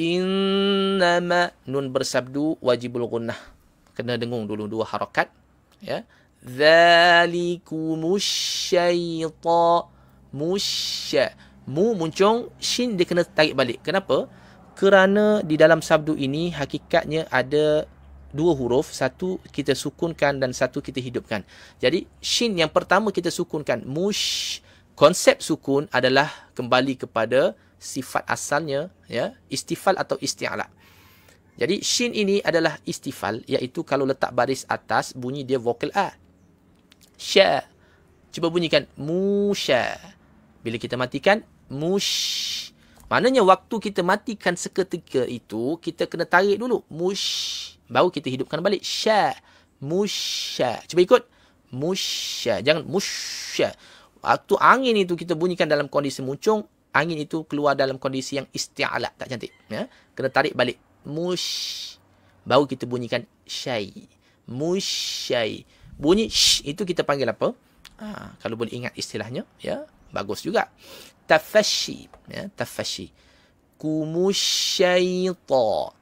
innama nun bersabdu wajibul gunnah kena dengung dulu dua harakat ya zalikumusyaita musya mu muncung shin dia kena tarik balik kenapa kerana di dalam sabdu ini hakikatnya ada dua huruf satu kita sukunkan dan satu kita hidupkan jadi shin yang pertama kita sukunkan mush konsep sukun adalah kembali kepada sifat asalnya ya istifal atau isti'la. Jadi shin ini adalah istifal iaitu kalau letak baris atas bunyi dia vokal a. Sha. Cuba bunyikan musha. Bila kita matikan mush. Maknanya waktu kita matikan seketika itu kita kena tarik dulu mush baru kita hidupkan balik sha musha. Cuba ikut musha. Jangan musha. Waktu angin itu kita bunyikan dalam kondisi muncung angin itu keluar dalam kondisi yang isti'ala tak cantik ya kena tarik balik mush baru kita bunyikan syai mushai bunyi sh itu kita panggil apa ha, kalau boleh ingat istilahnya ya bagus juga tafashi ya tafashi kumushaita